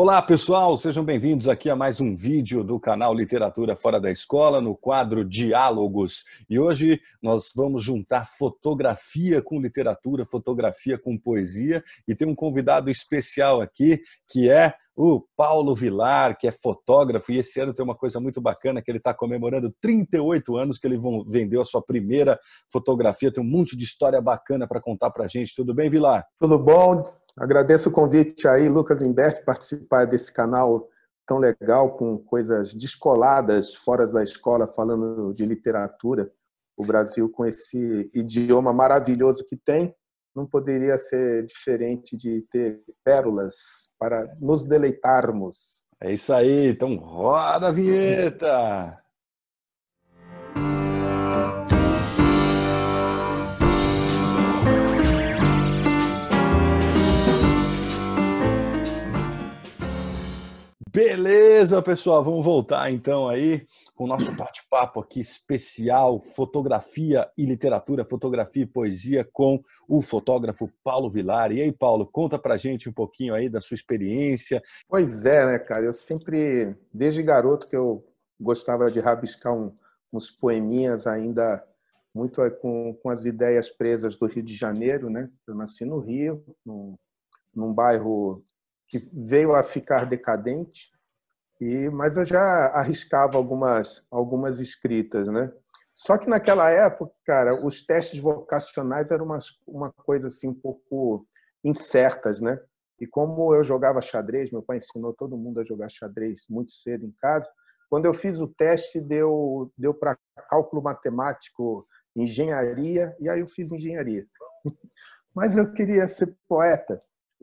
Olá, pessoal, sejam bem-vindos aqui a mais um vídeo do canal Literatura Fora da Escola, no quadro Diálogos. E hoje nós vamos juntar fotografia com literatura, fotografia com poesia, e tem um convidado especial aqui que é o Paulo Vilar, que é fotógrafo, e esse ano tem uma coisa muito bacana, que ele está comemorando 38 anos, que ele vendeu a sua primeira fotografia, tem um monte de história bacana para contar para a gente. Tudo bem, Vilar? Tudo bom, Agradeço o convite aí, Lucas Limberti, participar desse canal tão legal, com coisas descoladas, fora da escola, falando de literatura. O Brasil, com esse idioma maravilhoso que tem, não poderia ser diferente de ter pérolas para nos deleitarmos. É isso aí, então roda a vinheta! Beleza, pessoal, vamos voltar então aí com o nosso bate-papo aqui especial Fotografia e Literatura, Fotografia e Poesia com o fotógrafo Paulo Vilar. E aí, Paulo, conta pra gente um pouquinho aí da sua experiência. Pois é, né, cara? Eu sempre, desde garoto que eu gostava de rabiscar um, uns poeminhas ainda muito eh, com, com as ideias presas do Rio de Janeiro, né? Eu nasci no Rio, num, num bairro que veio a ficar decadente, e, mas eu já arriscava algumas, algumas escritas, né? Só que naquela época, cara, os testes vocacionais eram uma, uma coisa assim um pouco incertas, né? E como eu jogava xadrez, meu pai ensinou todo mundo a jogar xadrez muito cedo em casa. Quando eu fiz o teste, deu, deu para cálculo matemático, engenharia, e aí eu fiz engenharia. Mas eu queria ser poeta.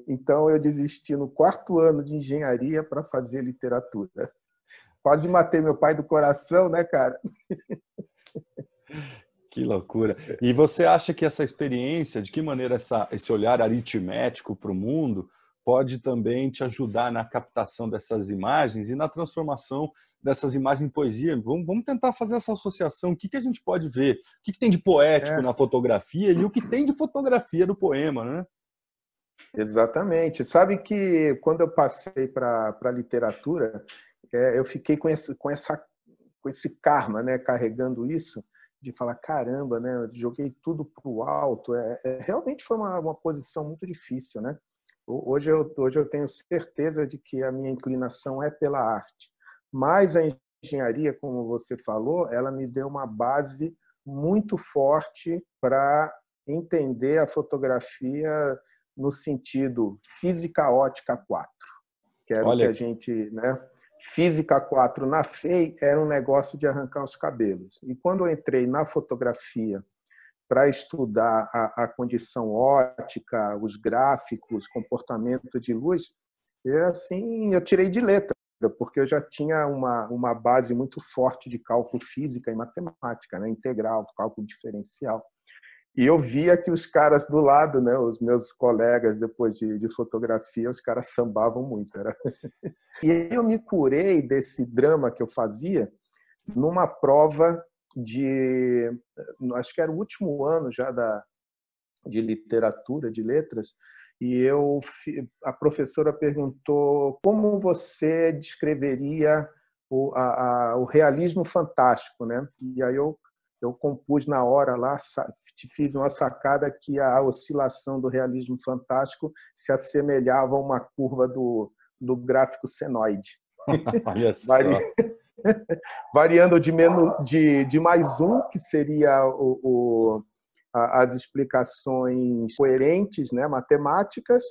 Então eu desisti no quarto ano de engenharia para fazer literatura. Quase matei meu pai do coração, né, cara? Que loucura. E você acha que essa experiência, de que maneira essa, esse olhar aritmético para o mundo pode também te ajudar na captação dessas imagens e na transformação dessas imagens em poesia? Vamos, vamos tentar fazer essa associação. O que, que a gente pode ver? O que, que tem de poético é. na fotografia e o que tem de fotografia no poema, né? Exatamente. Sabe que quando eu passei para a literatura, é, eu fiquei com esse, com, essa, com esse karma, né, carregando isso, de falar, caramba, né, eu joguei tudo para o alto. É, é, realmente foi uma, uma posição muito difícil. Né? Hoje, eu, hoje eu tenho certeza de que a minha inclinação é pela arte, mas a engenharia, como você falou, ela me deu uma base muito forte para entender a fotografia no sentido física ótica 4, que era Olha. o que a gente, né? Física 4 na FEI era um negócio de arrancar os cabelos. E quando eu entrei na fotografia para estudar a, a, condição ótica, os gráficos, comportamento de luz, é assim, eu tirei de letra, porque eu já tinha uma, uma base muito forte de cálculo física e matemática, né? integral, cálculo diferencial. E eu via que os caras do lado, né, os meus colegas depois de, de fotografia, os caras sambavam muito. Era... e aí eu me curei desse drama que eu fazia numa prova de. Acho que era o último ano já da, de literatura, de letras, e eu a professora perguntou como você descreveria o, a, a, o realismo fantástico, né? E aí eu eu compus na hora lá, fiz uma sacada que a oscilação do realismo fantástico se assemelhava a uma curva do, do gráfico senoide. Olha só. Vari... Variando de, menos, de, de mais um, que seria o, o, a, as explicações coerentes, né, matemáticas.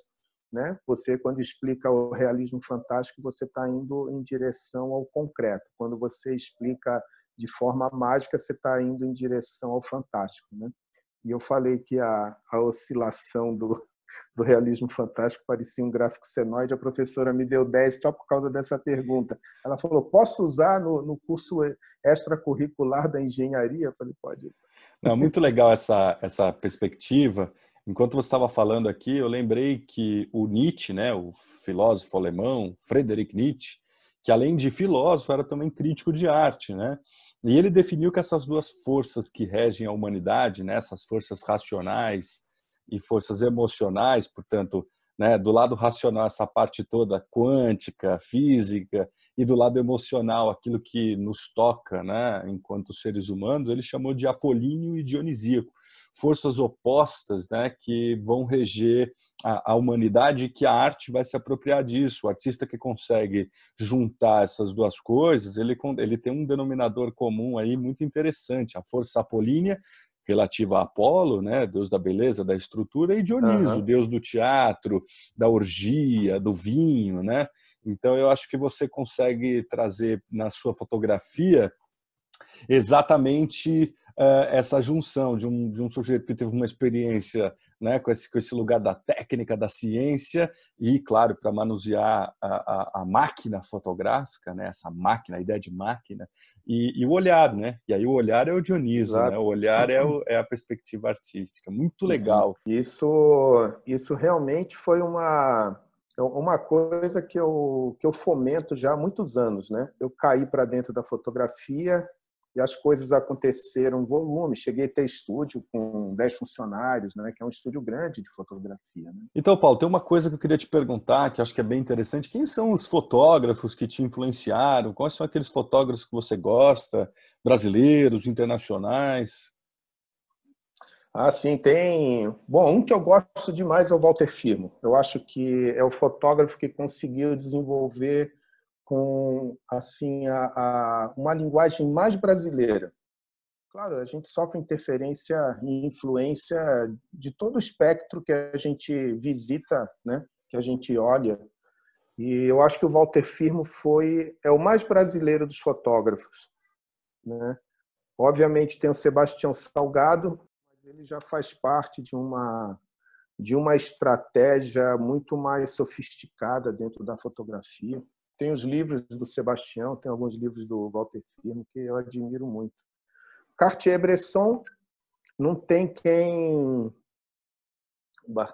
Né? Você, quando explica o realismo fantástico, você está indo em direção ao concreto. Quando você explica de forma mágica você está indo em direção ao fantástico, né? E eu falei que a, a oscilação do, do realismo fantástico parecia um gráfico senoide. A professora me deu 10 só por causa dessa pergunta. Ela falou: posso usar no, no curso extracurricular da engenharia? Eu falei: pode usar. Não, muito legal essa, essa perspectiva. Enquanto você estava falando aqui, eu lembrei que o Nietzsche, né, o filósofo alemão, Friedrich Nietzsche, que além de filósofo era também crítico de arte, né? E ele definiu que essas duas forças que regem a humanidade, né, essas forças racionais e forças emocionais, portanto, né, do lado racional essa parte toda quântica, física, e do lado emocional aquilo que nos toca, né, enquanto seres humanos, ele chamou de apolíneo e dionisíaco forças opostas né, que vão reger a, a humanidade e que a arte vai se apropriar disso. O artista que consegue juntar essas duas coisas, ele, ele tem um denominador comum aí muito interessante, a força apolínea relativa a Apolo, né, deus da beleza, da estrutura, e Dioniso, uhum. deus do teatro, da orgia, do vinho, né? Então eu acho que você consegue trazer na sua fotografia exatamente uh, essa junção de um, de um sujeito que teve uma experiência né, com, esse, com esse lugar da técnica, da ciência, e, claro, para manusear a, a, a, máquina fotográfica, né, essa máquina, a ideia de máquina, e, e o olhar, né? E aí o olhar é o Dioniso, né? o olhar é, o, é a perspectiva artística. Muito legal. Uhum. Isso, isso realmente foi uma uma coisa que eu, que eu fomento já há muitos anos, né? Eu caí para dentro da fotografia e as coisas aconteceram volume. Cheguei a ter estúdio com 10 funcionários, né, que é um estúdio grande de fotografia. Né? Então, Paulo, tem uma coisa que eu queria te perguntar, que acho que é bem interessante. Quem são os fotógrafos que te influenciaram? Quais são aqueles fotógrafos que você gosta? Brasileiros, internacionais? Ah, sim, tem. Bom, um que eu gosto demais é o Walter Firmo. Eu acho que é o fotógrafo que conseguiu desenvolver com assim a, a, uma linguagem mais brasileira. Claro, a gente sofre interferência e influência de todo o espectro que a gente visita, né? que a gente olha. E eu acho que o Walter Firmo foi é o mais brasileiro dos fotógrafos. Né? Obviamente tem o Sebastião Salgado, mas ele já faz parte de uma de uma estratégia muito mais sofisticada dentro da fotografia tem os livros do Sebastião, tem alguns livros do Walter Firmo que eu admiro muito. Cartier-Bresson não tem quem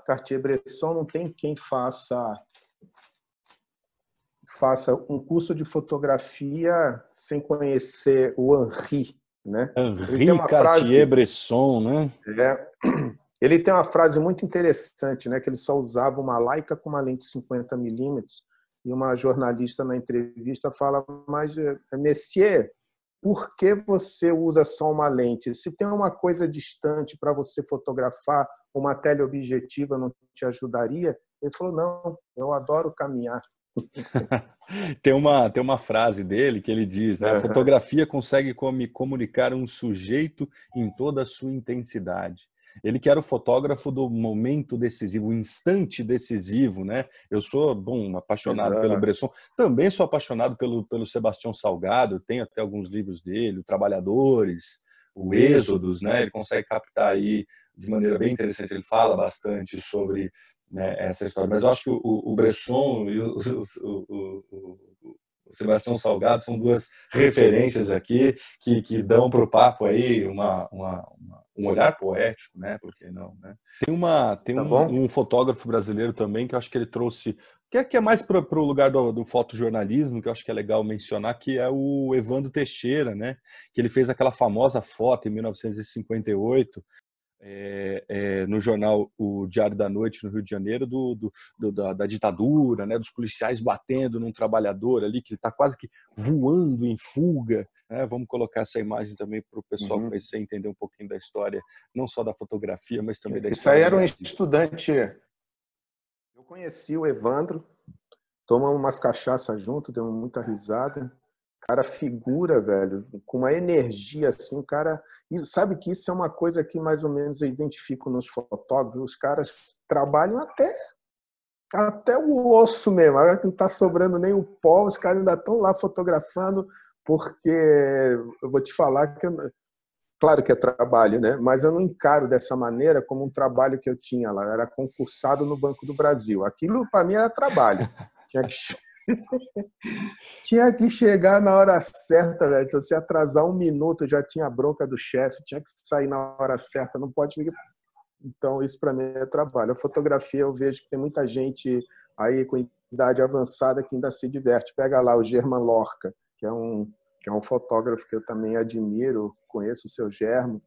Cartier-Bresson não tem quem faça faça um curso de fotografia sem conhecer o Henri, né? Henri Cartier-Bresson, né? É, ele tem uma frase muito interessante, né? Que ele só usava uma laica com uma lente 50 milímetros e uma jornalista na entrevista fala, mas eh, Messier, por que você usa só uma lente? Se tem uma coisa distante para você fotografar, uma teleobjetiva não te ajudaria? Ele falou, não, eu adoro caminhar. tem, uma, tem uma frase dele que ele diz, né? A fotografia consegue me comunicar um sujeito em toda a sua intensidade. Ele que era o fotógrafo do momento decisivo, o instante decisivo, né? Eu sou, bom, apaixonado Exato. pelo Bresson. Também sou apaixonado pelo, pelo Sebastião Salgado, tenho até alguns livros dele, o Trabalhadores, o Êxodos, né? Ele consegue captar aí de maneira bem interessante, ele fala bastante sobre né, essa história. Mas eu acho que o, o Bresson e o, o, o o Sebastião Salgado são duas referências aqui que, que dão para o papo aí uma, uma, uma, um olhar poético, né? Porque não, né? Tem uma tem tá um, um, fotógrafo brasileiro também que eu acho que ele trouxe que é, que é mais para o lugar do, do fotojornalismo, que eu acho que é legal mencionar, que é o Evandro Teixeira, né? Que ele fez aquela famosa foto em 1958, é, é, no jornal O Diário da Noite, no Rio de Janeiro, do, do, do da, da, ditadura, né, dos policiais batendo num trabalhador ali, que ele está quase que voando em fuga. Né? Vamos colocar essa imagem também para o pessoal uhum. conhecer e entender um pouquinho da história, não só da fotografia, mas também é, da Isso história. Isso aí era um estudante. Eu conheci o Evandro, tomamos umas cachaças junto, deu muita risada cara figura, velho, com uma energia assim, o cara. E sabe que isso é uma coisa que mais ou menos eu identifico nos fotógrafos, os caras trabalham até até o osso mesmo, agora que não tá sobrando nem o pó, os caras ainda estão lá fotografando, porque eu vou te falar que eu... claro que é trabalho, né? Mas eu não encaro dessa maneira como um trabalho que eu tinha lá, era concursado no Banco do Brasil. Aquilo para mim era trabalho. Tinha que tinha que chegar na hora certa, velho. Se você atrasar um minuto, já tinha a bronca do chefe, tinha que sair na hora certa, não pode Então, isso para mim é trabalho. A fotografia, eu vejo que tem muita gente aí com idade avançada que ainda se diverte. Pega lá o German Lorca, que é um, que é um fotógrafo que eu também admiro, conheço o seu Germo,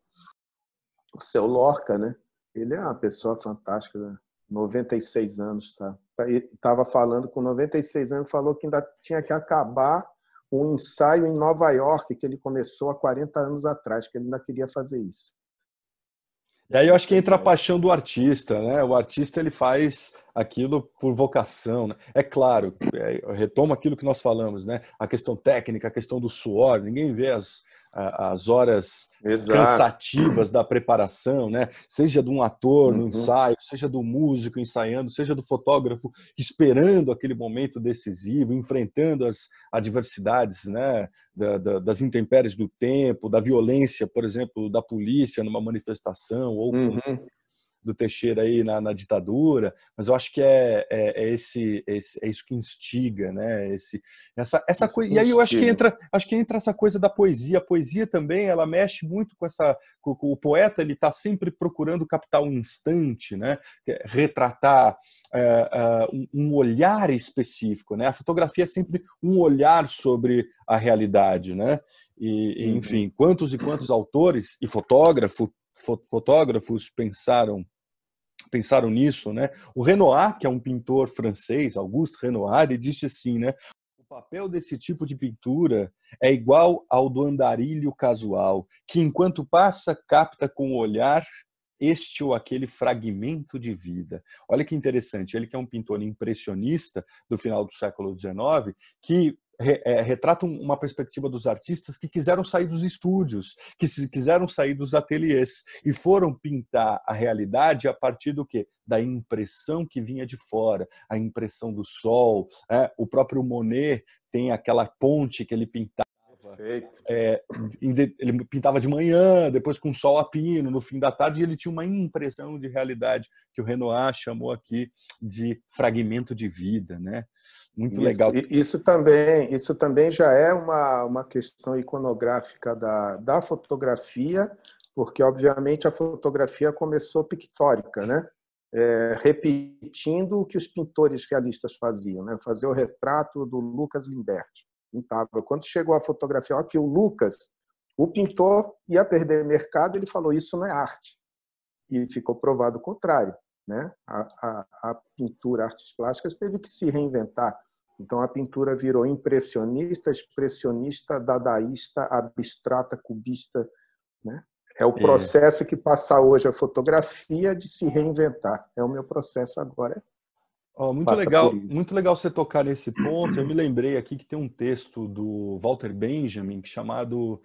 o seu Lorca, né? Ele é uma pessoa fantástica, 96 anos, tá? estava falando com 96 anos, falou que ainda tinha que acabar um ensaio em Nova York que ele começou há 40 anos atrás, que ele ainda queria fazer isso. E aí eu acho que entra a paixão do artista, né? O artista ele faz aquilo por vocação. Né? É claro, é, retomo aquilo que nós falamos, né? A questão técnica, a questão do suor, ninguém vê as, as horas Exato. cansativas da preparação, né? Seja de um ator no uhum. ensaio, seja do músico ensaiando, seja do fotógrafo esperando aquele momento decisivo, enfrentando as adversidades, né? Da, da, das intempéries do tempo, da violência, por exemplo, da polícia numa manifestação ou uhum. com do Teixeira aí na, na ditadura, mas eu acho que é, é, é esse, esse, é isso que instiga, né? Esse, essa, essa coisa. E aí eu acho que entra, acho que entra essa coisa da poesia. A poesia também ela mexe muito com essa. Com, com o poeta ele está sempre procurando captar um instante, né? É retratar é, é, um, um olhar específico, né? A fotografia é sempre um olhar sobre a realidade, né? E, e, uhum. enfim, quantos e quantos autores e fotógrafo fotógrafos pensaram pensaram nisso, né? O Renoir, que é um pintor francês, Auguste Renoir, ele disse assim, né? O papel desse tipo de pintura é igual ao do andarilho casual, que enquanto passa capta com o olhar este ou aquele fragmento de vida. Olha que interessante, ele que é um pintor impressionista do final do século XIX, que é, retratam uma perspectiva dos artistas que quiseram sair dos estúdios, que quiseram sair dos ateliês e foram pintar a realidade a partir do que da impressão que vinha de fora, a impressão do sol. É? O próprio Monet tem aquela ponte que ele pintava Perfeito. É, ele pintava de manhã, depois com sol a pino, no fim da tarde, e ele tinha uma impressão de realidade que o Renoir chamou aqui de fragmento de vida, né? Muito isso, legal. Isso também, isso também já é uma, uma questão iconográfica da, da fotografia, porque obviamente a fotografia começou pictórica, né? É, repetindo o que os pintores realistas faziam, né? fazer o retrato do Lucas Limberti. Quando chegou a fotografia, que o Lucas, o pintor, ia perder mercado, ele falou: Isso não é arte. E ficou provado o contrário. Né? A, a, a pintura, artes plásticas, teve que se reinventar. Então a pintura virou impressionista, expressionista, dadaísta, abstrata, cubista. Né? É o é. processo é. que passa hoje a fotografia de se reinventar. É o meu processo agora, é Oh, muito legal, muito legal você tocar nesse ponto. Eu me lembrei aqui que tem um texto do Walter Benjamin é chamado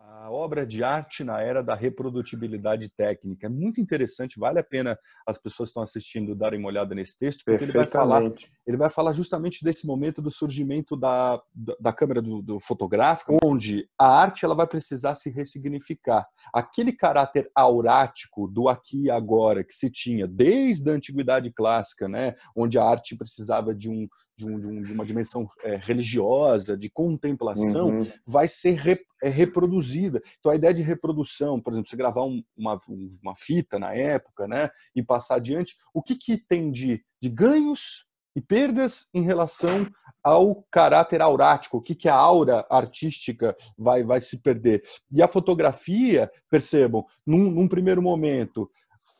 a obra de arte na era da reprodutibilidade técnica. É muito interessante, vale a pena as pessoas que estão assistindo darem uma olhada nesse texto, porque ele vai falar, ele vai falar justamente desse momento do surgimento da, da, câmera do, do fotográfico, onde a arte ela vai precisar se ressignificar. Aquele caráter aurático do aqui e agora que se tinha desde a antiguidade clássica, né, onde a arte precisava de um de, um, de, um, de uma dimensão é, religiosa, de contemplação, uhum. vai ser re, é, reproduzida. Então, a ideia de reprodução, por exemplo, se gravar um, uma, uma fita na época né, e passar adiante, o que, que tem de, de ganhos e perdas em relação ao caráter aurático, o que, que a aura artística vai, vai se perder. E a fotografia, percebam, num, num primeiro momento,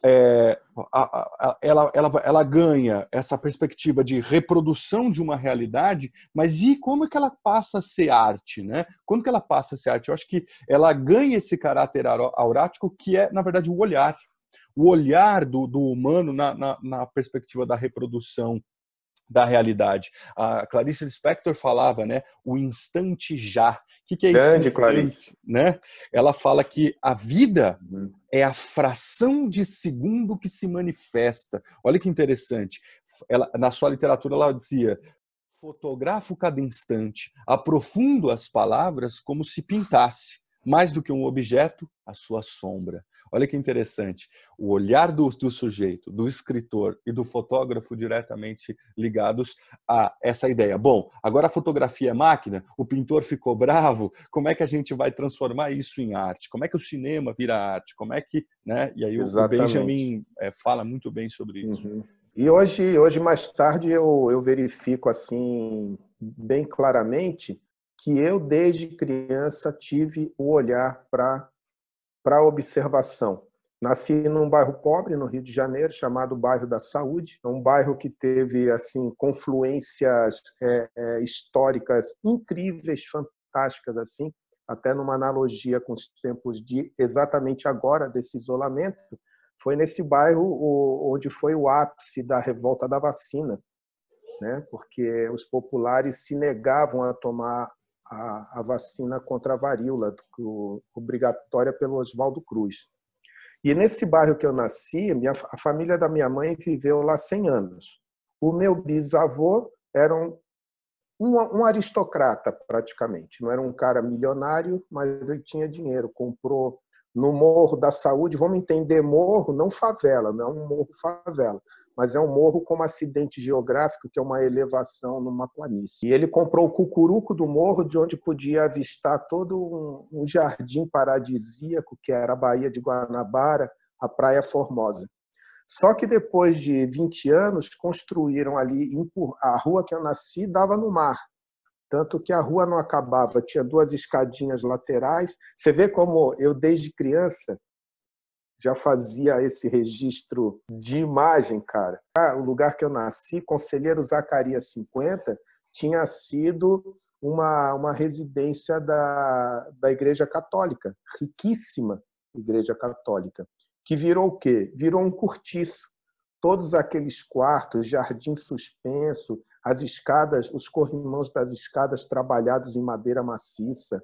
é, a, a, ela, ela, ela ganha essa perspectiva de reprodução de uma realidade, mas e como é que ela passa a ser arte, né? Como que ela passa a ser arte? Eu acho que ela ganha esse caráter aurático que é, na verdade, o olhar. O olhar do, do humano na, na, na perspectiva da reprodução da realidade. A Clarice Lispector falava, né, o instante já. O que, que é Grande isso? Clarice. Né? Ela fala que a vida uhum. é a fração de segundo que se manifesta. Olha que interessante. Ela, na sua literatura ela dizia fotografo cada instante, aprofundo as palavras como se pintasse mais do que um objeto, a sua sombra. Olha que interessante. O olhar do, do, sujeito, do escritor e do fotógrafo diretamente ligados a essa ideia. Bom, agora a fotografia é máquina, o pintor ficou bravo, como é que a gente vai transformar isso em arte? Como é que o cinema vira arte? Como é que. Né? E aí Exatamente. o Benjamin é, fala muito bem sobre isso. Uhum. E hoje, hoje mais tarde, eu, eu verifico assim bem claramente que eu, desde criança, tive o olhar para a observação. Nasci num bairro pobre, no Rio de Janeiro, chamado Bairro da Saúde. É um bairro que teve assim confluências é, é, históricas incríveis, fantásticas, assim, até numa analogia com os tempos de exatamente agora, desse isolamento. Foi nesse bairro onde foi o ápice da revolta da vacina, né? porque os populares se negavam a tomar a, a vacina contra a varíola, do, obrigatória pelo Oswaldo Cruz. E nesse bairro que eu nasci, minha, a família da minha mãe viveu lá 100 anos. O meu bisavô era um, um, um aristocrata, praticamente. Não era um cara milionário, mas ele tinha dinheiro. Comprou no Morro da Saúde, vamos entender morro, não favela, não é um morro favela mas é um morro como acidente geográfico, que é uma elevação numa planície. E ele comprou o cucuruco do morro, de onde podia avistar todo um, um jardim paradisíaco, que era a Baía de Guanabara, a Praia Formosa. Só que depois de 20 anos, construíram ali, a rua que eu nasci dava no mar. Tanto que a rua não acabava, tinha duas escadinhas laterais. Você vê como eu, desde criança, já fazia esse registro de imagem, cara. Ah, o lugar que eu nasci, Conselheiro Zacarias 50, tinha sido uma, uma residência da, da Igreja Católica, riquíssima Igreja Católica, que virou o quê? Virou um cortiço. Todos aqueles quartos, jardim suspenso, as escadas, os corrimãos das escadas trabalhados em madeira maciça,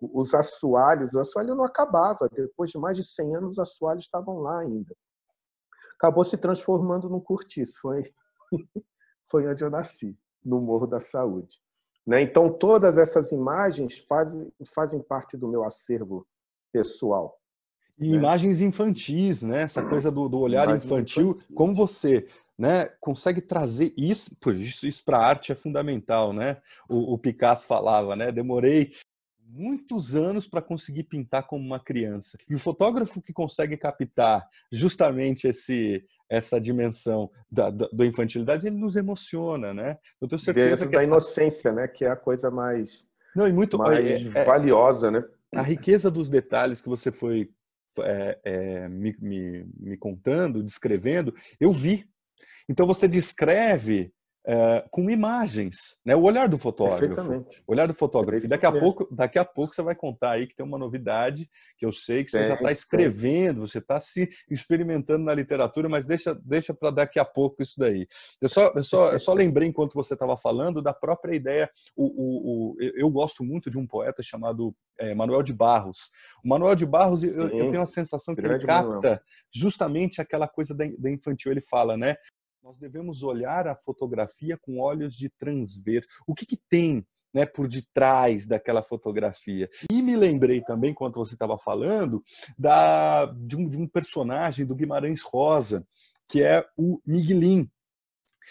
os assoalhos, o assoalho não acabava, depois de mais de 100 anos, os assoalhos estavam lá ainda. Acabou se transformando num cortiço, foi, foi onde eu nasci, no Morro da Saúde. Né? Então, todas essas imagens fazem, fazem parte do meu acervo pessoal. E né? imagens infantis, né? Essa coisa do, do olhar infantil, infantil, como você né, consegue trazer isso, isso, isso para a arte é fundamental, né? O, o, Picasso falava, né? Demorei muitos anos para conseguir pintar como uma criança. E o fotógrafo que consegue captar justamente esse essa dimensão da, da, da infantilidade, ele nos emociona, né? Eu tenho certeza Dentro que da essa... É inocência, né? Que é a coisa mais não e muito mais é, é valiosa, né? A riqueza dos detalhes que você foi é, é, me, me, me contando, descrevendo, eu vi. Então você descreve é, com imagens, né? O olhar do fotógrafo. O olhar do fotógrafo. E daqui a pouco, daqui a pouco você vai contar aí que tem uma novidade que eu sei que você tá tem, já está escrevendo, tem. você está se experimentando na literatura, mas deixa, deixa para daqui a pouco isso daí. Eu só, eu só, eu só lembrei enquanto você estava falando da própria ideia. O, o, o, eu gosto muito de um poeta chamado é, Manuel de Barros. O Manuel de Barros, eu, eu, tenho a sensação que ele capta Manuel. justamente aquela coisa da infantil. Ele fala, né? Nós devemos olhar a fotografia com olhos de transver. O que, que tem né, por detrás daquela fotografia. E me lembrei também, quando você estava falando, da, de um, de, um, personagem do Guimarães Rosa, que é o Miguelin.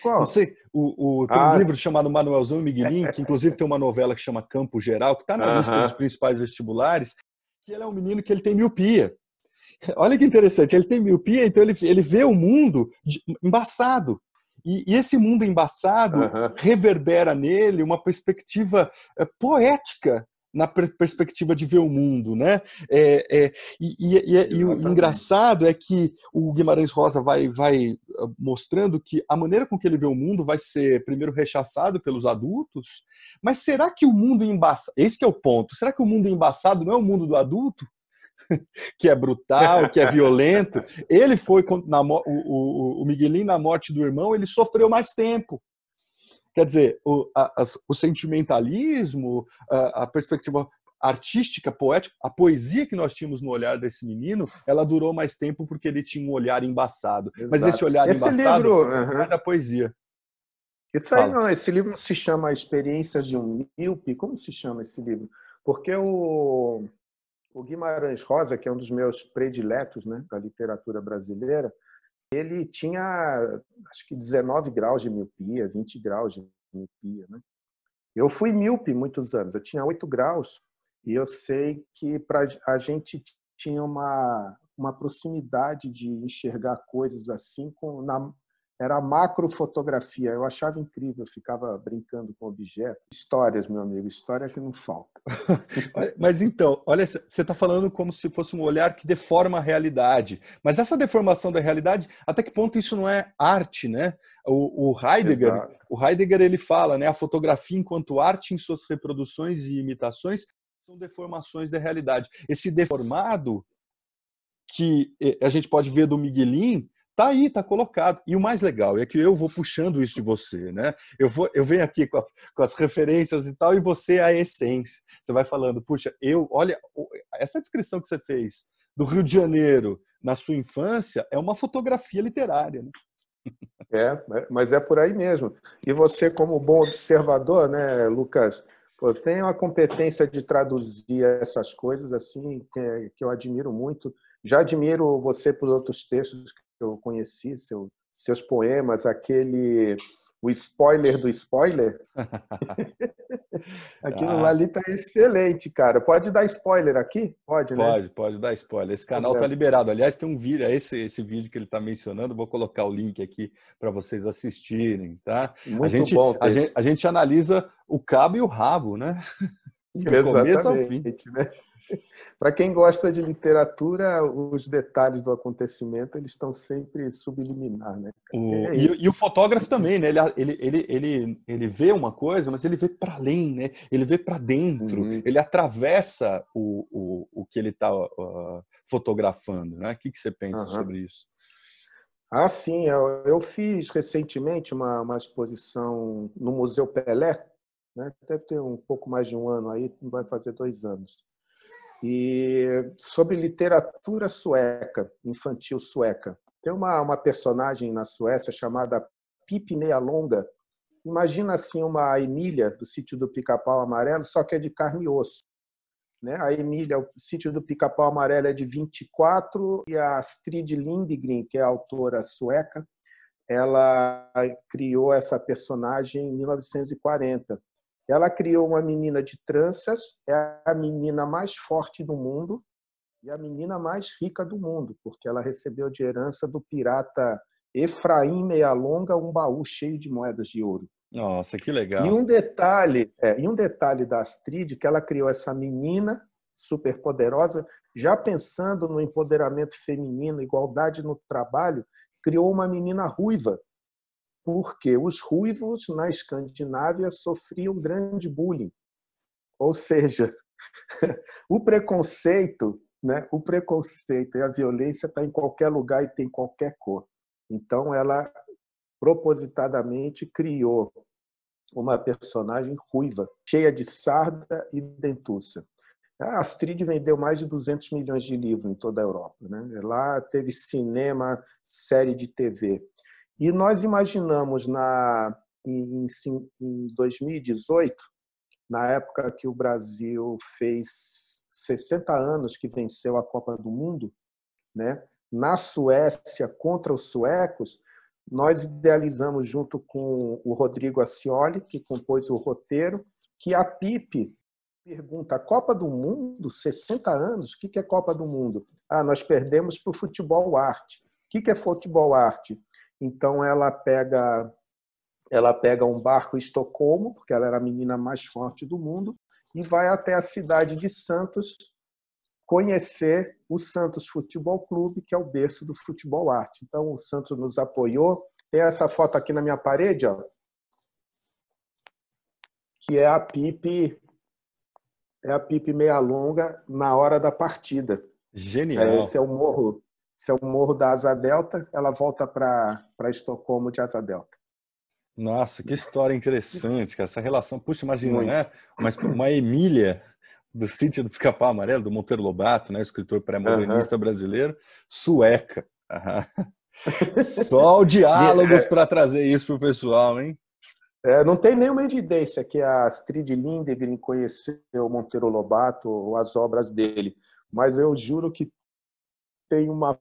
Qual? você o, o, tem ah. um livro chamado Manuelzão e Miguelin, que inclusive tem uma novela que chama Campo Geral, que está na uh -huh. lista dos principais vestibulares, que ele é um menino que ele tem miopia. Olha que interessante, ele tem miopia, então ele, ele vê o mundo de, embaçado. E, e, esse mundo embaçado uhum. reverbera nele uma perspectiva é, poética na per perspectiva de ver o mundo, né? É, é, e, e, e, o engraçado é que o Guimarães Rosa vai, vai ah, mostrando que a maneira com que ele vê o mundo vai ser primeiro rechaçado pelos adultos, mas será que o mundo embaçado, esse é o ponto, será que o mundo embaçado não é o mundo do adulto? que é brutal, que é violento. Ele foi na, o, o, o Miguelinho na morte do irmão, ele sofreu mais tempo. Quer dizer, o, a, a, o sentimentalismo, a, a perspectiva artística, poética, a poesia que nós tínhamos no olhar desse menino, ela durou mais tempo porque ele tinha um olhar embaçado. Exato. Mas esse olhar esse embaçado livro, uhum. é da poesia. Isso aí não, esse livro se chama Experiências de um Milpe. Como se chama esse livro? Porque o o Guimarães Rosa, que é um dos meus prediletos né, da literatura brasileira, ele tinha acho que 19 graus de miopia, 20 graus de miopia. Né? Eu fui míope muitos anos, eu tinha 8 graus e eu sei que pra, a gente tinha uma, uma proximidade de enxergar coisas assim com, na, era macrofotografia. Eu achava incrível, eu ficava brincando com objetos. Histórias, meu amigo, história é que não falta. mas então, olha, você está falando como se fosse um olhar que deforma a realidade. Mas essa deformação da realidade, até que ponto isso não é arte, né? O, o Heidegger, Exato. o Heidegger ele fala, né, a fotografia enquanto arte em suas reproduções e imitações são deformações da realidade. Esse deformado que eh, a gente pode ver do Miguelin Tá aí, tá colocado. E o mais legal é que eu vou puxando isso de você, né? Eu, vou, eu venho aqui com, a, com as referências e tal, e você é a essência. Você vai falando, puxa, eu, olha, essa descrição que você fez do Rio de Janeiro na sua infância é uma fotografia literária, né? É, mas é por aí mesmo. E você, como bom observador, né, Lucas, pô, tem uma competência de traduzir essas coisas assim que, eu admiro muito. Já admiro você por outros textos que eu conheci, seu, seus poemas, aquele o spoiler do spoiler. Aquilo ah. ali tá excelente, cara. Pode dar spoiler aqui? Pode, né? Pode, pode dar spoiler. Esse canal tá então. liberado. Aliás, tem um vídeo, é esse, esse vídeo que ele tá mencionando, vou colocar o link aqui para vocês assistirem, tá? Muito a gente, bom. A gente, a gente, analisa o cabo e o rabo, né? Do começo ao fim. Né? Para quem gosta de literatura, os detalhes do acontecimento eles estão sempre subliminar, né? O, é e, e, o fotógrafo também, né? Ele, ele, ele, ele, ele vê uma coisa, mas ele vê para além, né? Ele vê para dentro, uhum. ele atravessa o, o, o que ele está uh, fotografando, né? O que, que você pensa uhum. sobre isso? Ah, sim. Eu, eu fiz recentemente uma, uma exposição no Museu Pelé, né? deve ter um pouco mais de um ano aí, vai fazer dois anos e sobre literatura sueca, infantil sueca. Tem uma, uma personagem na Suécia chamada Pipi Meia Longa. Imagina assim uma Emília do sítio do Pica-Pau Amarelo, só que é de carne e osso. Né? A Emília, o sítio do Pica-Pau Amarelo é de 24 e a Astrid Lindgren, que é a autora sueca, ela criou essa personagem em 1940. Ela criou uma menina de tranças, é a menina mais forte do mundo e a menina mais rica do mundo, porque ela recebeu de herança do pirata Efraim Meialonga um baú cheio de moedas de ouro. Nossa, que legal. E um detalhe, é, e um detalhe da Astrid, que ela criou essa menina super poderosa, já pensando no empoderamento feminino, igualdade no trabalho, criou uma menina ruiva porque os ruivos na Escandinávia sofriam grande bullying. Ou seja, o preconceito, né? O preconceito e a violência está em qualquer lugar e tem qualquer cor. Então ela propositadamente criou uma personagem ruiva, cheia de sarda e dentuça. A Astrid vendeu mais de 200 milhões de livros em toda a Europa. Né? Lá teve cinema, série de TV. E nós imaginamos na, em, em 2018, na época que o Brasil fez 60 anos que venceu a Copa do Mundo, né? na Suécia contra os suecos, nós idealizamos junto com o Rodrigo Ascioli, que compôs o roteiro, que a PIP pergunta: Copa do Mundo, 60 anos, o que é Copa do Mundo? Ah, nós perdemos para o futebol arte. O que é futebol arte? Então ela pega ela pega um barco em Estocolmo, porque ela era a menina mais forte do mundo, e vai até a cidade de Santos conhecer o Santos Futebol Clube, que é o berço do futebol arte. Então o Santos nos apoiou. Tem essa foto aqui na minha parede, ó, que é a Pipe é a Pipe meia longa na hora da partida. Genial. É, esse é o morro se é o morro da Asa Delta, ela volta para Estocolmo de Asa Delta. Nossa, que história interessante, cara. Essa relação, puxa, imagina, né? Mas uma Emília do sítio do Pica-Pau Amarelo, do Monteiro Lobato, né? Escritor pré-modernista uhum. brasileiro, sueca. Uhum. Só diálogos é, é. para trazer isso para o pessoal, hein? É, não tem nenhuma evidência que a Astrid Lindgren conheceu Monteiro Lobato ou as obras dele, mas eu juro que tem uma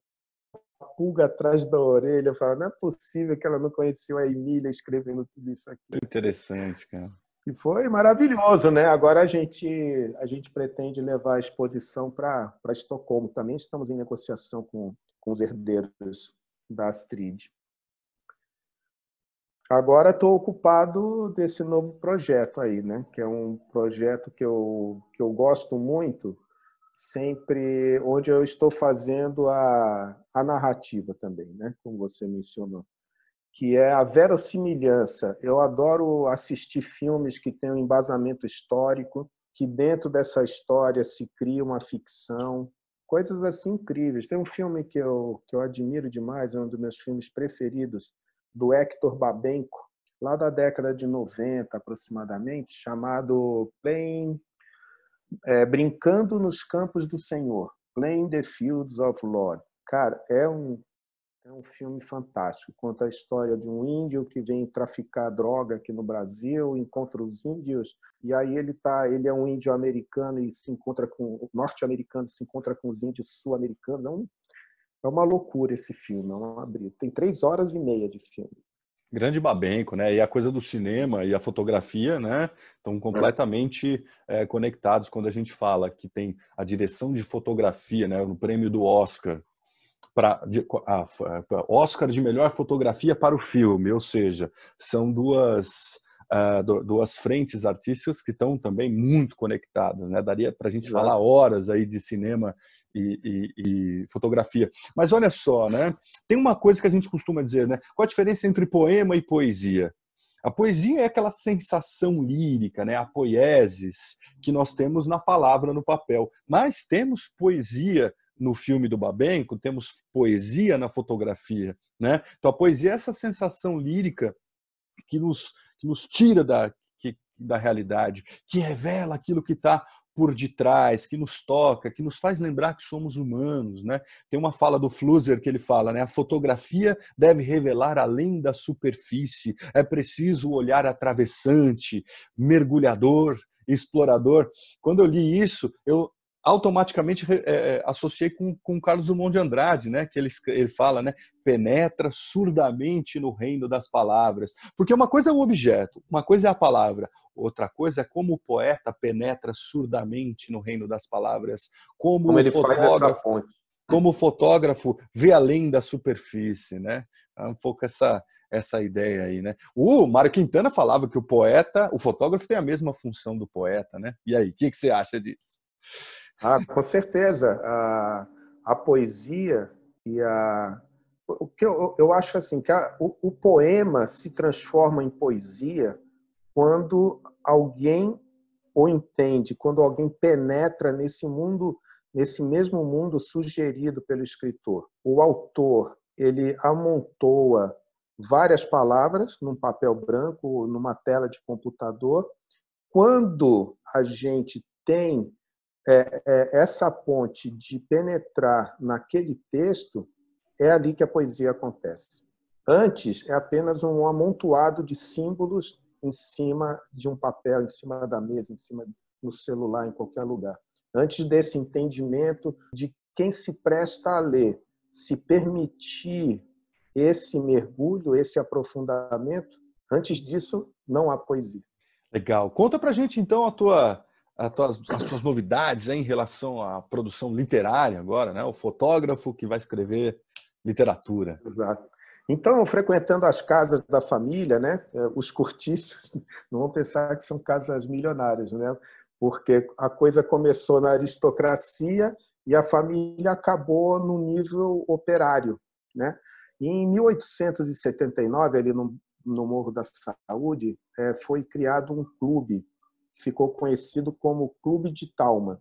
pulga atrás da orelha, falando, não é possível que ela não conheceu a Emília escrevendo tudo isso aqui. Interessante, cara. E foi maravilhoso, né? Agora a gente, a gente pretende levar a exposição para Estocolmo. Também estamos em negociação com, com os herdeiros da Astrid. Agora estou ocupado desse novo projeto aí, né? Que é um projeto que eu, que eu gosto muito, sempre onde eu estou fazendo a, a narrativa também, né? como você mencionou, que é a verossimilhança. Eu adoro assistir filmes que têm um embasamento histórico, que dentro dessa história se cria uma ficção, coisas assim incríveis. Tem um filme que eu, que eu admiro demais, é um dos meus filmes preferidos, do Hector Babenco, lá da década de 90 aproximadamente, chamado Plain é, Brincando nos Campos do Senhor, Playing the Fields of Lord. Cara, é um, é um filme fantástico. Conta a história de um índio que vem traficar droga aqui no Brasil, encontra os índios, e aí ele tá, ele é um índio americano e se encontra com norte-americano, se encontra com os índios sul-americanos. É, um, é, uma loucura esse filme, é uma Tem três horas e meia de filme. Grande babenco, né? E a coisa do cinema e a fotografia, né? Estão é. completamente é, conectados quando a gente fala que tem a direção de fotografia, né? No prêmio do Oscar, para é, Oscar de melhor fotografia para o filme, ou seja, são duas ah, duas frentes artísticas que estão também muito conectadas, né? Daria para a gente Exato. falar horas aí de cinema e, e, e, fotografia. Mas olha só, né? Tem uma coisa que a gente costuma dizer, né? Qual a diferença entre poema e poesia? A poesia é aquela sensação lírica, né? a poieses que nós temos na palavra, no papel. Mas temos poesia no filme do Babenco, temos poesia na fotografia. Né? Então a poesia é essa sensação lírica que nos que nos tira da, que, da realidade, que revela aquilo que está por detrás, que nos toca, que nos faz lembrar que somos humanos, né? Tem uma fala do Flusser que ele fala, né? A fotografia deve revelar além da superfície. É preciso o olhar atravessante, mergulhador, explorador. Quando eu li isso, eu automaticamente é, é, associei com, com Carlos Dumont de Andrade, né? Que ele, ele fala, né? Penetra surdamente no reino das palavras. Porque uma coisa é o objeto, uma coisa é a palavra, outra coisa é como o poeta penetra surdamente no reino das palavras. Como, como ele faz essa Como o fotógrafo vê além da superfície, né? É um pouco essa, essa ideia aí, né? O Mário Quintana falava que o poeta, o fotógrafo tem a mesma função do poeta, né? E aí, o que, que você acha disso? Ah, com certeza. A, a poesia e a. O que eu, eu acho assim, que a, o, o poema se transforma em poesia quando alguém o entende, quando alguém penetra nesse mundo, nesse mesmo mundo sugerido pelo escritor. O autor, ele amontoa várias palavras num papel branco, numa tela de computador. Quando a gente tem é, é, essa ponte de penetrar naquele texto é ali que a poesia acontece. Antes é apenas um amontoado de símbolos em cima de um papel, em cima da mesa, em cima no celular, em qualquer lugar. Antes desse entendimento de quem se presta a ler, se permitir esse mergulho, esse aprofundamento, antes disso não há poesia. Legal. Conta pra gente então a tua tuas, as suas novidades em relação à produção literária agora, né? O fotógrafo que vai escrever literatura. Exato. Então, frequentando as casas da família, né? Eh, os cortiços não vão pensar que são casas milionárias, né? Porque a coisa começou na aristocracia e a família acabou no nível operário, né? Em 1879, ali no, no Morro da Saúde, eh, foi criado um clube que ficou conhecido como Clube de Talma,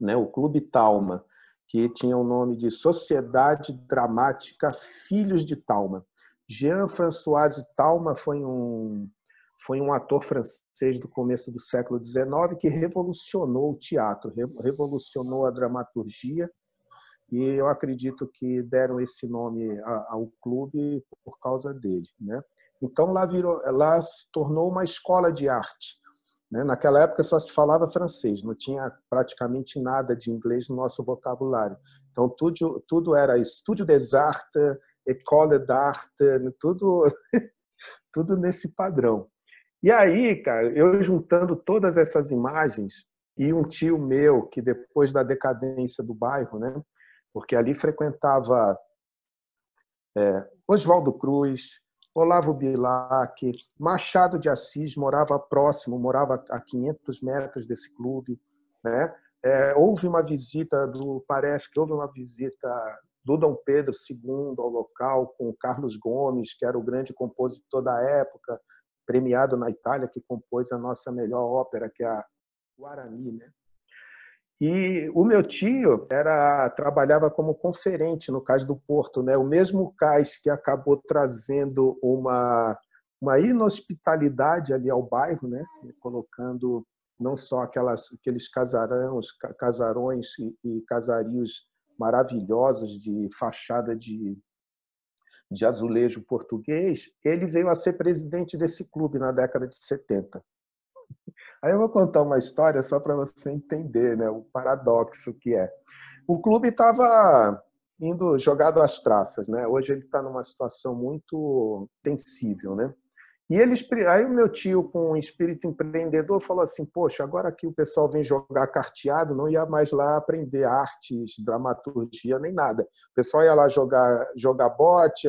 né? o Clube Talma, que tinha o nome de Sociedade Dramática Filhos de Talma. Jean-François Talma foi um, foi um ator francês do começo do século XIX que revolucionou o teatro, revolucionou a dramaturgia, e eu acredito que deram esse nome ao clube por causa dele. Né? Então, lá, virou, lá se tornou uma escola de arte, né? Naquela época só se falava francês, não tinha praticamente nada de inglês no nosso vocabulário. Então tudo, tudo era estúdio des artes, école d'art, né? tudo, tudo nesse padrão. E aí, cara, eu juntando todas essas imagens e um tio meu que depois da decadência do bairro, né? Porque ali frequentava é, Oswaldo Cruz, Olavo Bilac, Machado de Assis morava próximo, morava a 500 metros desse clube, né? É, houve uma visita do parece que houve uma visita do Dom Pedro II ao local com Carlos Gomes, que era o grande compositor da época, premiado na Itália, que compôs a nossa melhor ópera, que é a Guarani, né? E o meu tio era trabalhava como conferente no cais do Porto, né? O mesmo cais que acabou trazendo uma uma inhospitalidade ali ao bairro, né? Colocando não só aquelas aqueles casarões, casarões e, e casarios maravilhosos de fachada de de azulejo português, ele veio a ser presidente desse clube na década de 70. Aí eu vou contar uma história só para você entender né, o paradoxo que é. O clube estava indo jogado às traças, né? Hoje ele está numa situação muito tensível, né? E eles, aí o meu tio, com um espírito empreendedor, falou assim: Poxa, agora que o pessoal vem jogar carteado, não ia mais lá aprender artes, dramaturgia, nem nada. O pessoal ia lá jogar, jogar bote,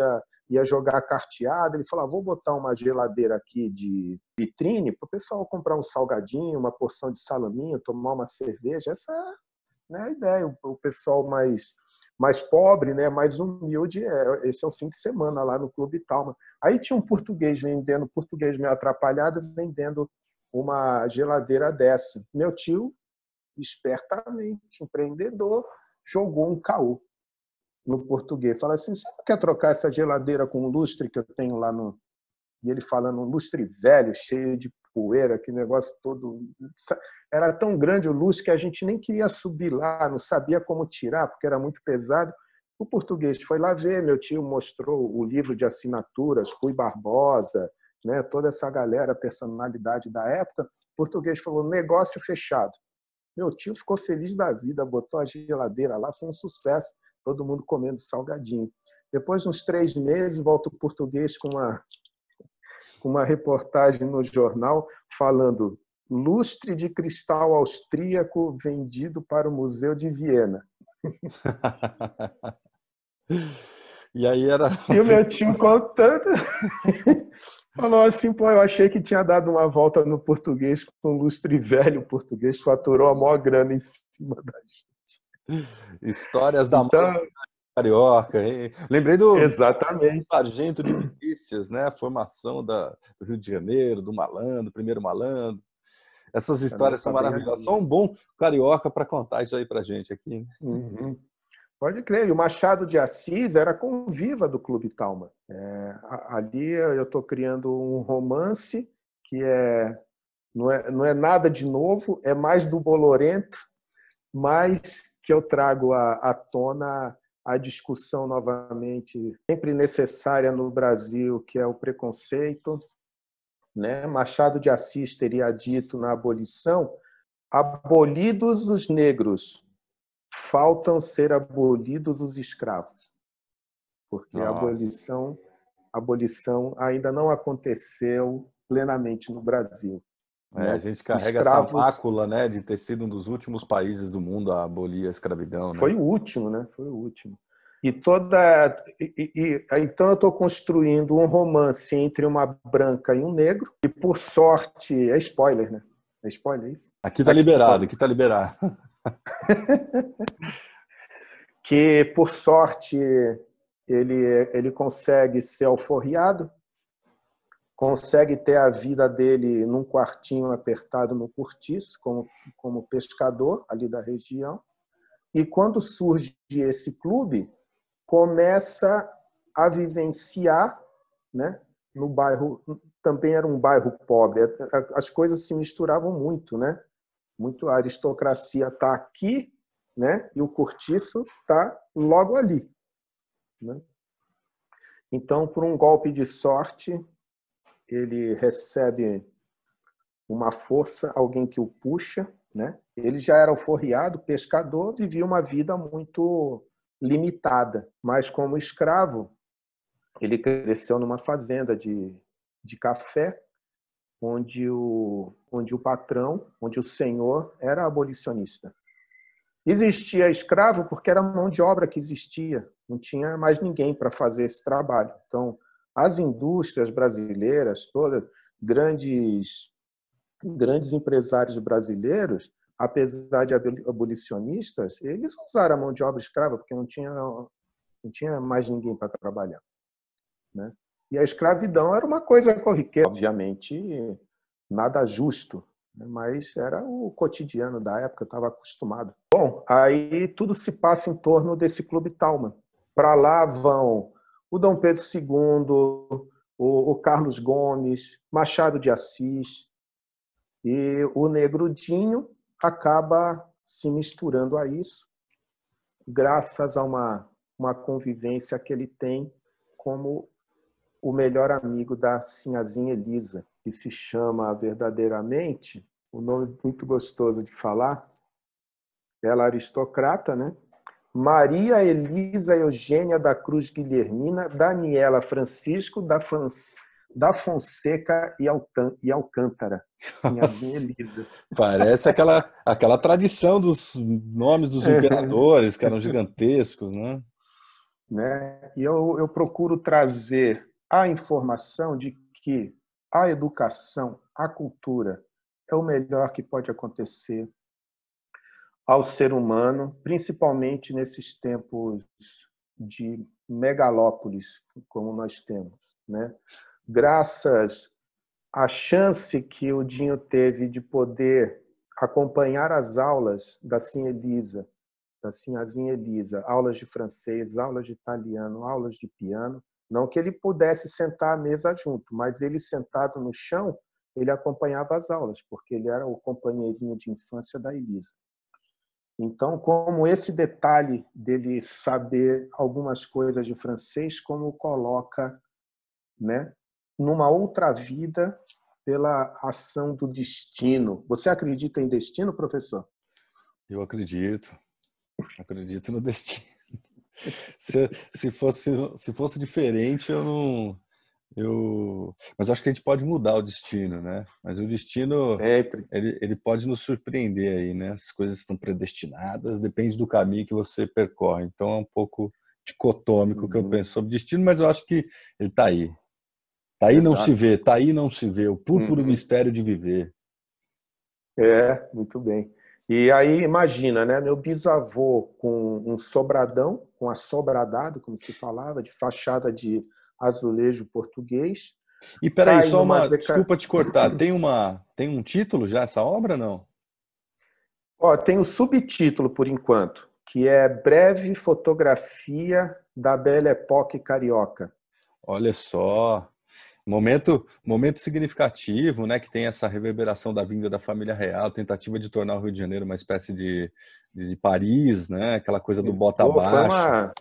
ia jogar carteada, ele falava, ah, vou botar uma geladeira aqui de vitrine para o pessoal comprar um salgadinho, uma porção de salaminho, tomar uma cerveja. Essa né, a ideia. O pessoal mais, mais pobre, né, mais humilde, é, esse é o fim de semana lá no Clube Talma. Aí tinha um português vendendo, português meio atrapalhado, vendendo uma geladeira dessa. Meu tio, espertamente, empreendedor, jogou um caô no português. Fala assim: você não quer trocar essa geladeira com o lustre que eu tenho lá no. E ele falando, um lustre velho, cheio de poeira, que negócio todo. Era tão grande o lustre que a gente nem queria subir lá, não sabia como tirar, porque era muito pesado. O português foi lá ver, meu tio mostrou o livro de assinaturas, Rui Barbosa, né, toda essa galera, personalidade da época. O português falou: negócio fechado. Meu tio ficou feliz da vida, botou a geladeira lá, foi um sucesso todo mundo comendo salgadinho. Depois de uns três meses, volta o português com uma, com uma reportagem no jornal falando lustre de cristal austríaco vendido para o Museu de Viena. e aí era. E o meu tio contando. Falou assim, pô, eu achei que tinha dado uma volta no português com um lustre velho português, faturou a maior grana em cima da gente. Histórias da então... carioca. Hein? Lembrei do Exatamente. sargento de notícias, né? Formação da, do Rio de Janeiro, do malandro, primeiro malandro. Essas histórias são maravilhosas. Só um bom carioca para contar isso aí para gente aqui. Né? Uhum. Pode crer. E o Machado de Assis era conviva do Clube Talma. É, ali eu estou criando um romance que é não, é não é nada de novo, é mais do Bolorento, mas que eu trago à, tona a discussão novamente sempre necessária no Brasil, que é o preconceito. Né? Machado de Assis teria dito na abolição: abolidos os negros, faltam ser abolidos os escravos, porque Nossa. a abolição, a abolição ainda não aconteceu plenamente no Brasil. É, a gente carrega escravos... essa mácula né, de ter sido um dos últimos países do mundo a abolir a escravidão. Né? Foi o último, né? Foi o último. E toda. E, e, então eu estou construindo um romance entre uma branca e um negro, e por sorte. É spoiler, né? É spoiler é isso? Aqui está liberado, tá. aqui está liberado. que por sorte ele, ele consegue ser alforriado consegue ter a vida dele num quartinho apertado no cortiço, como, como pescador ali da região. E quando surge esse clube, começa a vivenciar, né, no bairro, também era um bairro pobre, as coisas se misturavam muito, né? Muito a aristocracia está aqui, né? E o cortiço está logo ali. Né? Então, por um golpe de sorte, ele recebe uma força, alguém que o puxa, né? Ele já era alforriado, pescador, vivia uma vida muito limitada, mas como escravo, ele cresceu numa fazenda de, de café, onde o, onde o patrão, onde o senhor era abolicionista. Existia escravo porque era mão de obra que existia, não tinha mais ninguém para fazer esse trabalho. Então, as indústrias brasileiras todas, grandes, grandes empresários brasileiros, apesar de abolicionistas, eles usaram a mão de obra escrava porque não tinha, não tinha mais ninguém para trabalhar. Né? E a escravidão era uma coisa corriqueira, obviamente nada justo, né? mas era o cotidiano da época, eu estava acostumado. Bom, aí tudo se passa em torno desse Clube Talma. Para lá vão o Dom Pedro II, o, Carlos Gomes, Machado de Assis. E o Negrudinho acaba se misturando a isso, graças a uma, uma convivência que ele tem como o melhor amigo da Sinhazinha Elisa, que se chama verdadeiramente, um nome muito gostoso de falar, ela é aristocrata, né? Maria Elisa Eugênia da Cruz Guilhermina, Daniela Francisco da, Fons, da Fonseca e, Altan, e Alcântara. Sim, Parece aquela, aquela tradição dos nomes dos é. imperadores, que eram gigantescos, né? né? E eu, eu procuro trazer a informação de que a educação, a cultura, é o melhor que pode acontecer ao ser humano, principalmente nesses tempos de megalópolis como nós temos, né? Graças à chance que o Dinho teve de poder acompanhar as aulas da Sim Elisa, da Sinhazinha Elisa, aulas de francês, aulas de italiano, aulas de piano, não que ele pudesse sentar à mesa junto, mas ele sentado no chão, ele acompanhava as aulas, porque ele era o companheirinho de infância da Elisa. Então, como esse detalhe dele saber algumas coisas de francês, como coloca, né, numa outra vida pela ação do destino. Você acredita em destino, professor? Eu acredito. Acredito no destino. Se, se fosse se fosse diferente, eu não eu, mas acho que a gente pode mudar o destino, né? Mas o destino sempre ele, ele pode nos surpreender aí, né? As coisas estão predestinadas, depende do caminho que você percorre. Então é um pouco dicotômico uhum. que eu uhum. penso sobre destino, mas eu acho que ele está aí. está aí Exato. não se vê, está aí não se vê, o púrpuro uhum. mistério de viver. É, muito bem. E aí imagina, né, meu bisavô com um sobradão, com a sobradado, como se falava, de fachada de azulejo português. E peraí, só uma. Deca... Desculpa te cortar. Tem, uma, tem um título já essa obra, não? Ó, tem o um subtítulo, por enquanto, que é Breve Fotografia da Belle Époque Carioca. Olha só. Momento, momento significativo, né? Que tem essa reverberação da vinda da família real, tentativa de tornar o Rio de Janeiro uma espécie de, de Paris, né? Aquela coisa do bota abaixo. Foi uma,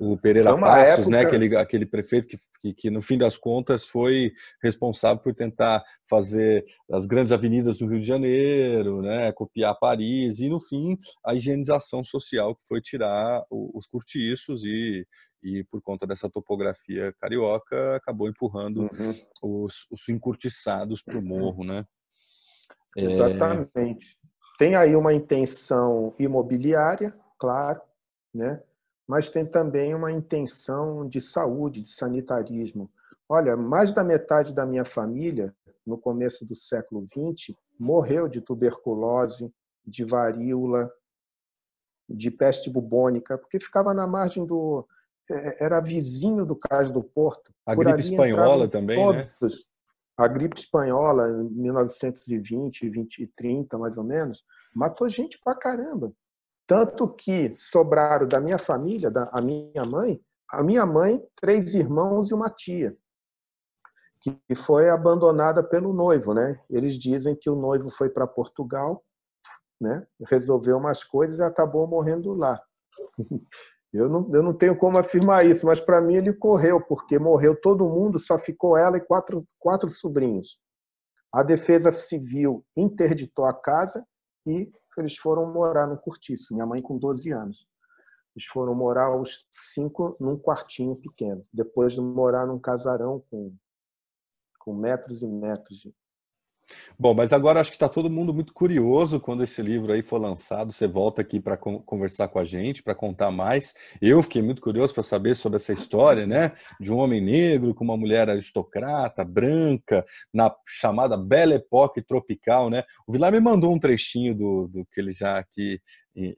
o Pereira Passos, época... né, aquele, aquele prefeito que, que, que, no fim das contas, foi responsável por tentar fazer as grandes avenidas do Rio de Janeiro, né, copiar Paris, e, no fim, a higienização social, que foi tirar os cortiços e, e por conta dessa topografia carioca, acabou empurrando uhum. os, os encurtiçados para o morro. Né? É. Exatamente. É... Tem aí uma intenção imobiliária, claro, né? mas tem também uma intenção de saúde, de sanitarismo. Olha, mais da metade da minha família, no começo do século XX, morreu de tuberculose, de varíola, de peste bubônica, porque ficava na margem do. É, é, era vizinho do Cais do Porto. A Por gripe espanhola também, né? todos. né? A gripe espanhola, em 1920, 20 e 30, mais ou menos, matou gente pra caramba. Tanto que sobraram da minha família, da a minha mãe, a minha mãe, três irmãos e uma tia, que foi abandonada pelo noivo, né? Eles dizem que o noivo foi para Portugal, né? Resolveu umas coisas e acabou morrendo lá. Eu não, eu não tenho como afirmar isso, mas para mim ele correu, porque morreu todo mundo, só ficou ela e quatro, quatro sobrinhos. A Defesa Civil interditou a casa e época, eles foram morar no cortiço, minha mãe com 12 anos. Eles foram morar aos cinco num quartinho pequeno, depois de morar num casarão com, com metros e metros de, Bom, mas agora acho que está todo mundo muito curioso quando esse livro aí for lançado. Você volta aqui para conversar com a gente, para contar mais. Eu fiquei muito curioso para saber sobre essa história, né? De um homem negro com uma mulher aristocrata, branca, na chamada Belle Époque tropical, né? O Vilar me mandou um trechinho do, do que ele já aqui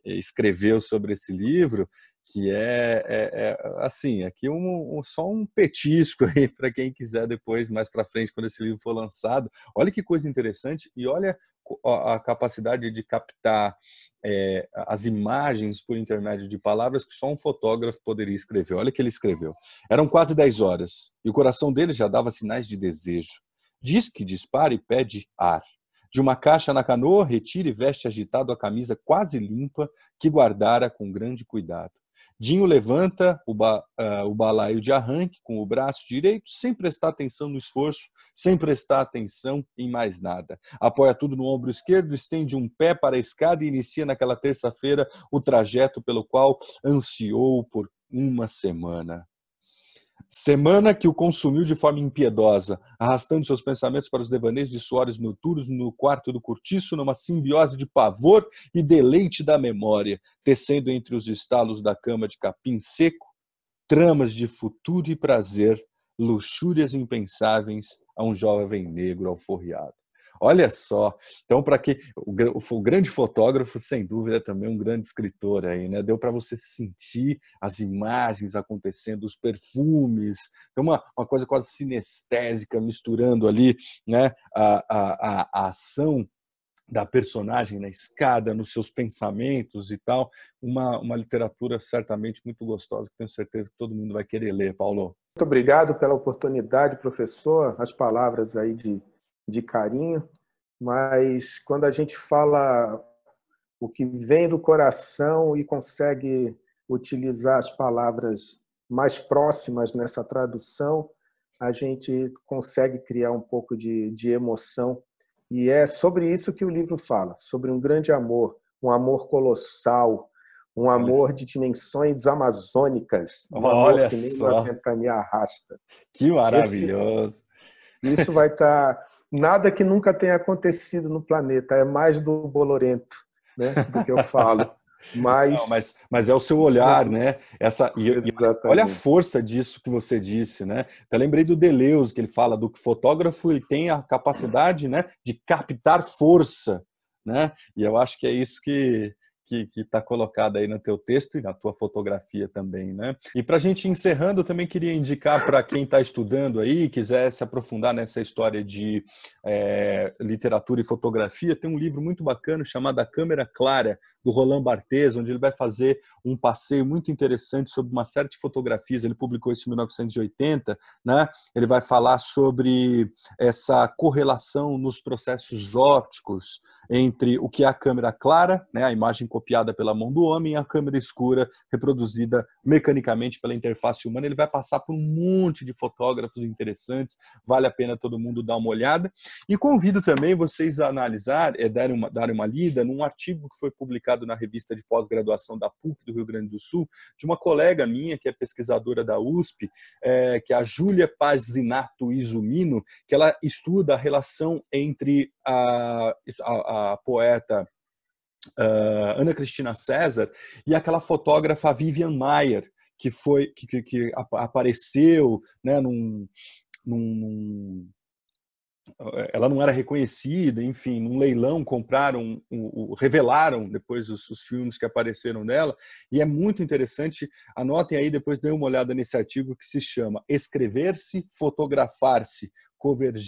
escreveu sobre esse livro que é, é, é, assim, aqui um, um, só um petisco aí para quem quiser depois, mais para frente, quando esse livro for lançado. Olha que coisa interessante e olha a capacidade de captar é, as imagens por intermédio de palavras que só um fotógrafo poderia escrever. Olha o que ele escreveu. Eram quase 10 horas e o coração dele já dava sinais de desejo. Diz que dispara e pede ar. De uma caixa na canoa, retira e veste agitado a camisa quase limpa que guardara com grande cuidado Dinho levanta o, ba, uh, o balaio de arranque com o braço direito, sem prestar atenção no esforço, sem prestar atenção em mais nada. Apoia tudo no ombro esquerdo, estende um pé para a escada e inicia naquela terça-feira o trajeto pelo qual ansiou por uma semana. Semana que o consumiu de forma impiedosa, arrastando seus pensamentos para os devaneios de suores noturnos no quarto do cortiço, numa simbiose de pavor e deleite da memória, tecendo entre os estalos da cama de capim seco tramas de futuro e prazer, luxúrias impensáveis a um jovem negro alforriado. Olha só. Então, para que o, o, o, grande fotógrafo, sem dúvida, é também um grande escritor aí, né? Deu para você sentir as imagens acontecendo, os perfumes, tem uma, uma coisa quase sinestésica misturando ali, né? a, a, a, a ação da personagem na escada, nos seus pensamentos e tal. Uma, uma literatura certamente muito gostosa, que tenho certeza que todo mundo vai querer ler, Paulo. Muito obrigado pela oportunidade, professor. As palavras aí de de carinho, mas quando a gente fala o que vem do coração e consegue utilizar as palavras mais próximas nessa tradução, a gente consegue criar um pouco de, de emoção. E é sobre isso que o livro fala, sobre um grande amor, um amor colossal, um amor de dimensões amazônicas. Um Olha que nem só. Me arrasta. Que maravilhoso. Esse, isso vai estar. Tá, nada que nunca tenha acontecido no planeta, é mais do bolorento, né, do que eu falo. Mas... Não, mas, mas é o seu olhar, né? Essa, e, e olha a força disso que você disse, né? Até lembrei do Deleuze, que ele fala do que fotógrafo e tem a capacidade né, de captar força, né? E eu acho que é isso que, que está colocada aí no teu texto e na tua fotografia também, né? E para a gente encerrando, eu também queria indicar para quem está estudando aí, quiser se aprofundar nessa história de é, literatura e fotografia, tem um livro muito bacana chamado A Câmera Clara, do Roland Barthes, onde ele vai fazer um passeio muito interessante sobre uma série de fotografias. Ele publicou isso em 1980, né? Ele vai falar sobre essa correlação nos processos ópticos entre o que é a câmera clara, né, a imagem copiada pela mão do homem, a câmera escura reproduzida mecanicamente pela interface humana. Ele vai passar por um monte de fotógrafos interessantes, vale a pena todo mundo dar uma olhada. E convido também vocês a analisar, é, darem, uma, dar uma lida num artigo que foi publicado na revista de pós-graduação da PUC do Rio Grande do Sul, de uma colega minha, que é pesquisadora da USP, é, que é a Júlia Pazinato Izumino, que ela estuda a relação entre a, a, a poeta uh, Ana Cristina César e aquela fotógrafa Vivian Maier, que foi que, que, que apareceu né, num, num, ela não era reconhecida, enfim, num leilão compraram, revelaram depois os, os, filmes que apareceram nela, e é muito interessante, anotem aí, depois dêem uma olhada nesse artigo que se chama Escrever-se, Fotografar-se,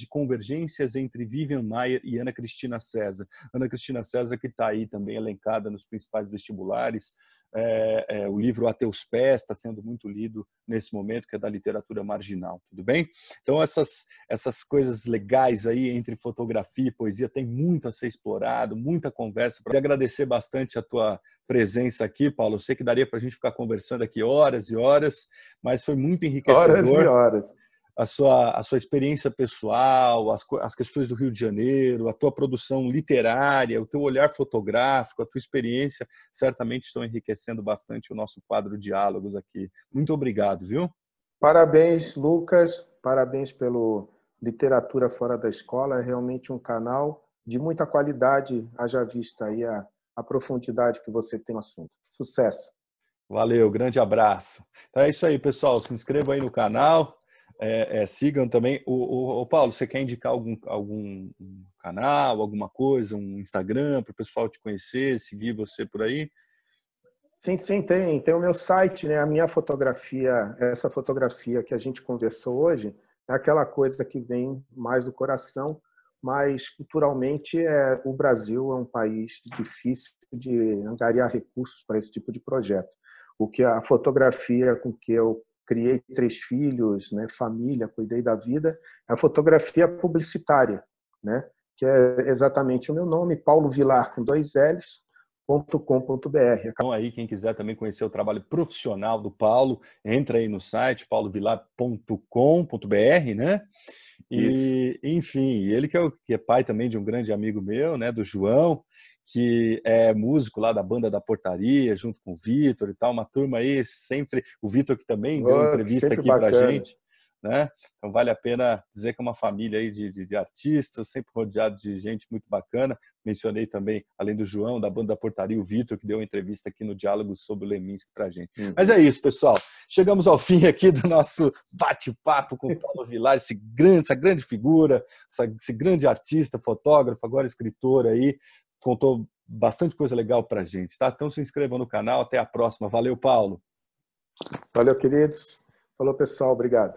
Convergências entre Vivian Maier e Ana Cristina César. Ana Cristina César que está aí também elencada nos principais vestibulares, é, é, o livro A Teus Pés está sendo muito lido nesse momento, que é da literatura marginal, tudo bem? Então, essas, essas coisas legais aí entre fotografia e poesia, tem muito a ser explorado, muita conversa. Queria agradecer bastante a tua presença aqui, Paulo. Eu sei que daria para a gente ficar conversando aqui horas e horas, mas foi muito enriquecedor. Horas e horas a sua, a sua experiência pessoal, as, as questões do Rio de Janeiro, a tua produção literária, o teu olhar fotográfico, a tua experiência, certamente estão enriquecendo bastante o nosso quadro Diálogos aqui. Muito obrigado, viu? Parabéns, Lucas, parabéns pelo Literatura Fora da Escola, é realmente um canal de muita qualidade, haja vista aí a, a profundidade que você tem no assunto. Sucesso! Valeu, grande abraço. Então é isso aí, pessoal. Se inscreva aí no canal, é, é, sigam também. O, o, o, Paulo, você quer indicar algum, algum canal, alguma coisa, um Instagram para o pessoal te conhecer, seguir você por aí? Sim, sim, tem. Tem o meu site, né? A minha fotografia, essa fotografia que a gente conversou hoje, é aquela coisa que vem mais do coração, mas culturalmente é, o Brasil é um país difícil de angariar recursos para esse tipo de projeto. O que a fotografia com que eu criei três filhos, né, família, cuidei da vida, é a fotografia publicitária, né, que é exatamente o meu nome, Paulo Vilar, com dois L's, www.paulovilar.com.br. Então, aí, quem quiser também conhecer o trabalho profissional do Paulo, entra aí no site paulovilar.com.br, né? E, Isso. enfim, ele que é, o, que é, pai também de um grande amigo meu, né, do João, que é músico lá da banda da Portaria, junto com o Vitor e tal, uma turma aí sempre, o Vitor que também deu deu entrevista aqui bacana. pra gente né? Então vale a pena dizer que é uma família aí de, de, de, artistas, sempre rodeado de gente muito bacana. Mencionei também, além do João, da banda Portaria, o Vitor, que deu uma entrevista aqui no Diálogo sobre o Leminski pra gente. Uhum. Mas é isso, pessoal. Chegamos ao fim aqui do nosso bate-papo com o Paulo Vilar, esse grande, essa grande figura, essa, esse grande artista, fotógrafo, agora escritor aí. Contou bastante coisa legal pra gente, tá? Então se inscrevam no canal. Até a próxima. Valeu, Paulo. Valeu, queridos. Falou, pessoal. Obrigado.